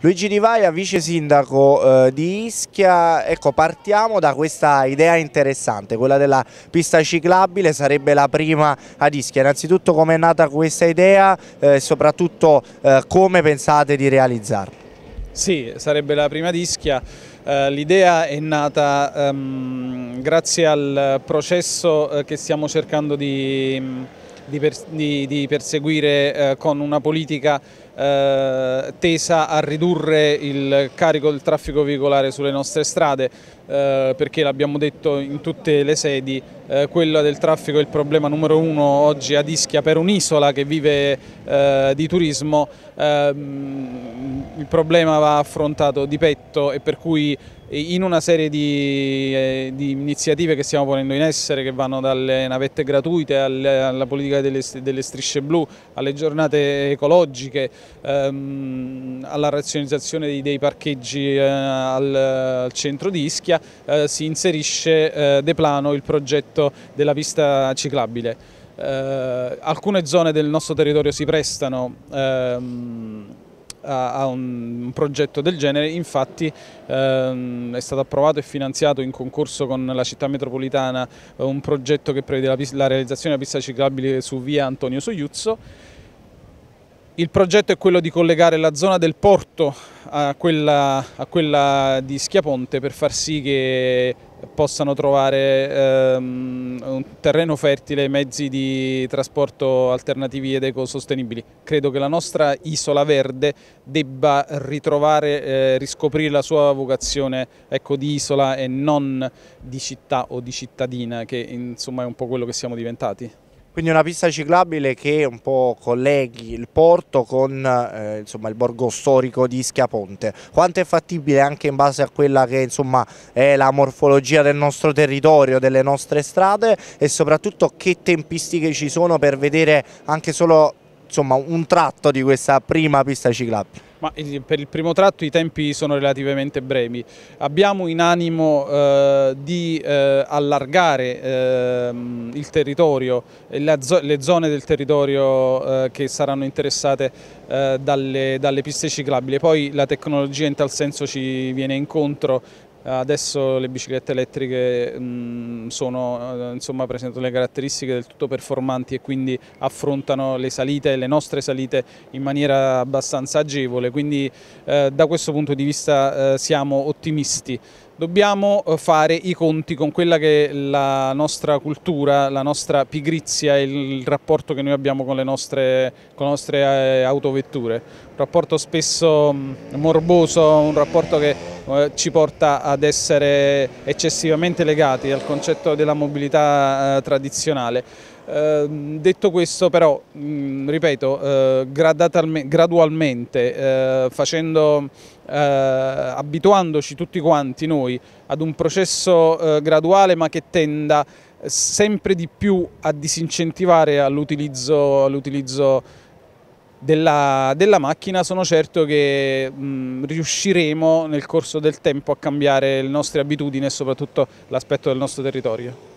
Luigi Di Vaia, vice sindaco eh, di Ischia, ecco partiamo da questa idea interessante, quella della pista ciclabile, sarebbe la prima ad Ischia, innanzitutto come è nata questa idea eh, e eh, soprattutto eh, come pensate di realizzarla? Sì, sarebbe la prima dischia. Eh, l'idea è nata um, grazie al processo eh, che stiamo cercando di, di, per, di, di perseguire uh, con una politica eh, tesa a ridurre il carico del traffico veicolare sulle nostre strade eh, perché l'abbiamo detto in tutte le sedi, eh, quello del traffico è il problema numero uno oggi ad Ischia per un'isola che vive eh, di turismo ehm, il problema va affrontato di petto e per cui eh, in una serie di, eh, di iniziative che stiamo ponendo in essere che vanno dalle navette gratuite alle, alla politica delle, delle, strisce blu, alle giornate ecologiche, ehm, alla razionalizzazione dei, dei parcheggi eh, al, al, centro di Ischia, eh, si inserisce eh, De Plano il progetto della pista ciclabile. alcune zone del nostro territorio si prestano ehm, a, un, progetto del genere, infatti ehm, è stato approvato e finanziato in concorso con la città metropolitana eh, un progetto che prevede la, la realizzazione della pista ciclabile su via Antonio Soiuzzo il progetto è quello di collegare la zona del porto a quella, a quella di Schiaponte per far sì che possano trovare ehm, un terreno fertile e mezzi di trasporto alternativi ed ecosostenibili. Credo che la nostra isola verde debba ritrovare, eh, riscoprire la sua vocazione ecco, di isola e non di città o di cittadina, che insomma è un po' quello che siamo diventati quindi una pista ciclabile che un po' colleghi il porto con eh, insomma, il borgo storico di Schiaponte. Quanto è fattibile anche in base a quella che insomma, è la morfologia del nostro territorio, delle nostre strade e soprattutto che tempistiche ci sono per vedere anche solo insomma, un tratto di questa prima pista ciclabile? Ma per il primo tratto i tempi sono relativamente brevi. Abbiamo in animo eh, di eh, allargare eh, il territorio, eh, zo le zone del territorio eh, che saranno interessate eh, dalle, dalle piste ciclabili. Poi la tecnologia in tal senso ci viene incontro adesso le biciclette elettriche mh, sono eh, insomma, presentano le caratteristiche del tutto performanti e quindi affrontano le salite, le nostre salite in maniera abbastanza agevole, quindi eh, da questo punto di vista eh, siamo ottimisti dobbiamo eh, fare i conti con quella che è la nostra cultura, la nostra pigrizia il rapporto che noi abbiamo con le nostre, con le nostre eh, autovetture. Un rapporto spesso mm, morboso, un rapporto che eh, ci porta ad essere eccessivamente legati al concetto della mobilità eh, tradizionale. Ehm, detto questo però, mm, ripeto, eh, gradualmente, facendo abituandoci tutti quanti noi ad un processo graduale ma che tenda sempre di più a disincentivare all'utilizzo all della, della macchina sono certo che mh, riusciremo nel corso del tempo a cambiare le nostre abitudini e soprattutto l'aspetto del nostro territorio.